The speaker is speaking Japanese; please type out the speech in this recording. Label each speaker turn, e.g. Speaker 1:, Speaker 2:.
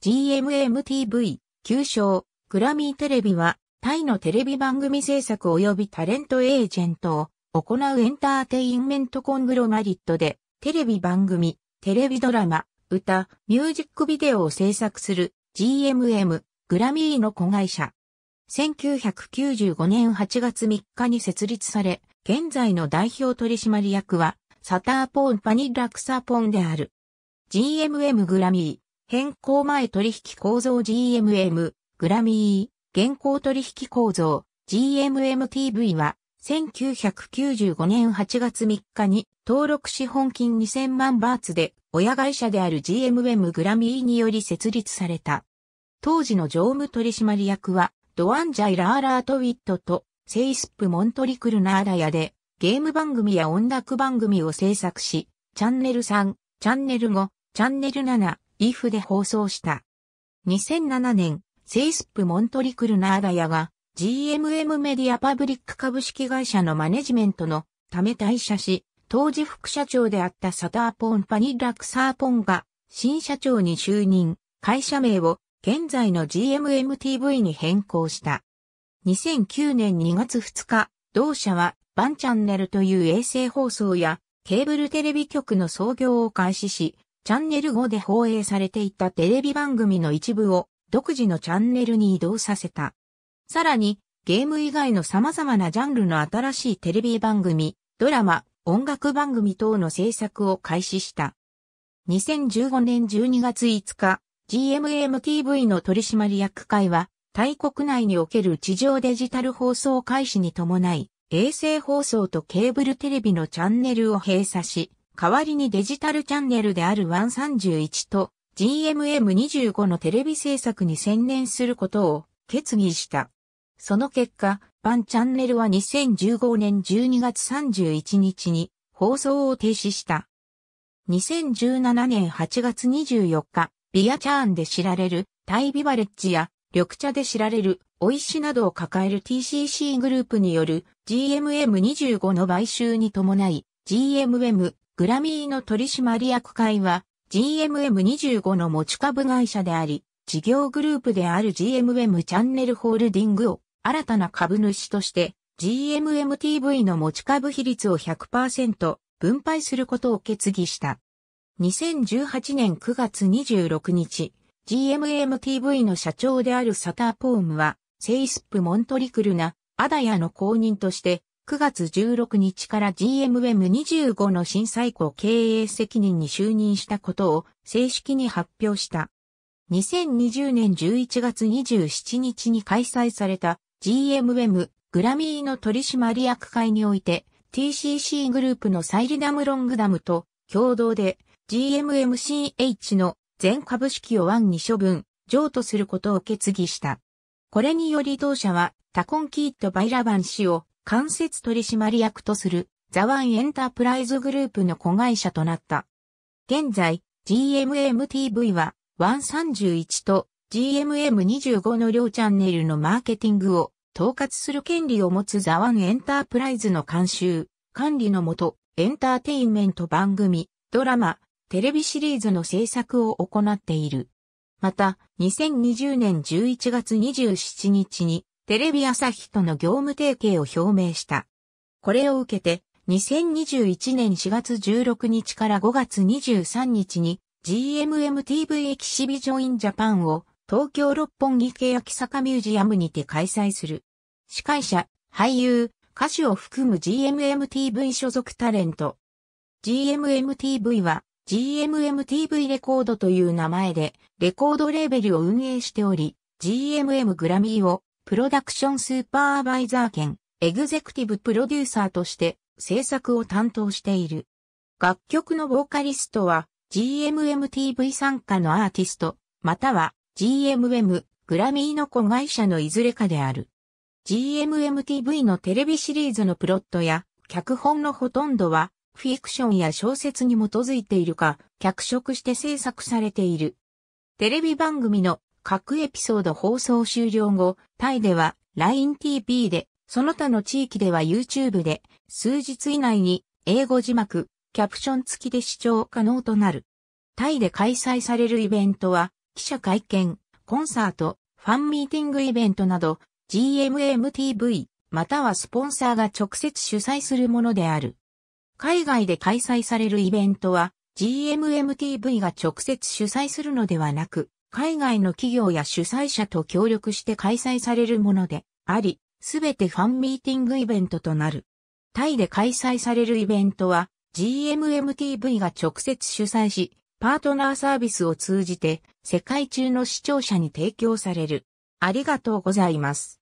Speaker 1: GMMTV、旧称、グラミーテレビは、タイのテレビ番組制作及びタレントエージェントを行うエンターテインメントコングロマリットで、テレビ番組、テレビドラマ、歌、ミュージックビデオを制作する GMM、グラミーの子会社。1995年8月3日に設立され、現在の代表取締役は、サターポーンパニラクサポンである。GMM グラミー。変更前取引構造 GMM、グラミー、現行取引構造 GMMTV は、1995年8月3日に登録資本金2000万バーツで親会社である GMM グラミーにより設立された。当時の常務取締役はドアンジャイ・ラーラートウィットとセイスプ・モントリクルナーラヤでゲーム番組や音楽番組を制作し、チャンネル3、チャンネル5、チャンネル7、イフで放送した。2007年、セイスプモントリクルナーダヤが GMM メディアパブリック株式会社のマネジメントのため退社し、当時副社長であったサターポンパニラクサーポンが新社長に就任、会社名を現在の GMMTV に変更した。2009年2月2日、同社はバンチャンネルという衛星放送やケーブルテレビ局の創業を開始し、チャンネル5で放映されていたテレビ番組の一部を独自のチャンネルに移動させた。さらに、ゲーム以外の様々なジャンルの新しいテレビ番組、ドラマ、音楽番組等の制作を開始した。2015年12月5日、GMMTV の取締役会は、タイ国内における地上デジタル放送開始に伴い、衛星放送とケーブルテレビのチャンネルを閉鎖し、代わりにデジタルチャンネルである131と GMM25 のテレビ制作に専念することを決議した。その結果、バンチャンネルは2015年12月31日に放送を停止した。2017年8月24日、ビアチャーンで知られるタイビバレッジや緑茶で知られるオイシなどを抱える TCC グループによる GMM25 の買収に伴い GMM グラミーの取締役会は GMM25 の持ち株会社であり、事業グループである GMM チャンネルホールディングを新たな株主として GMMTV の持ち株比率を100%分配することを決議した。2018年9月26日、GMMTV の社長であるサター・ポームは、セイスプ・モントリクルナ、アダヤの公認として、9月16日から GMM25 の新最高経営責任に就任したことを正式に発表した。2020年11月27日に開催された GMM グラミーの取締役会において TCC グループのサイリダムロングダムと共同で GMMCH の全株式を1に処分、譲渡することを決議した。これにより同社はタコンキート・バイラバン氏を間接取締役とするザワンエンタープライズグループの子会社となった。現在、GMMTV は131と GMM25 の両チャンネルのマーケティングを統括する権利を持つザワンエンタープライズの監修、管理のもと、エンターテインメント番組、ドラマ、テレビシリーズの制作を行っている。また、2020年11月27日に、テレビ朝日との業務提携を表明した。これを受けて、2021年4月16日から5月23日に GMMTV エキシビジョインジャパンを東京六本木系秋坂ミュージアムにて開催する。司会者、俳優、歌手を含む GMMTV 所属タレント。GMMTV は GMMTV レコードという名前でレコードレーベルを運営しており、GMM グラミーをプロダクションスーパーバイザー兼、エグゼクティブプロデューサーとして制作を担当している。楽曲のボーカリストは GMMTV 参加のアーティスト、または GMM グラミーの子会社のいずれかである。GMMTV のテレビシリーズのプロットや脚本のほとんどはフィクションや小説に基づいているか、脚色して制作されている。テレビ番組の各エピソード放送終了後、タイでは LINETV で、その他の地域では YouTube で、数日以内に英語字幕、キャプション付きで視聴可能となる。タイで開催されるイベントは、記者会見、コンサート、ファンミーティングイベントなど、GMMTV、またはスポンサーが直接主催するものである。海外で開催されるイベントは、GMMTV が直接主催するのではなく、海外の企業や主催者と協力して開催されるものであり、すべてファンミーティングイベントとなる。タイで開催されるイベントは GMMTV が直接主催し、パートナーサービスを通じて世界中の視聴者に提供される。ありがとうございます。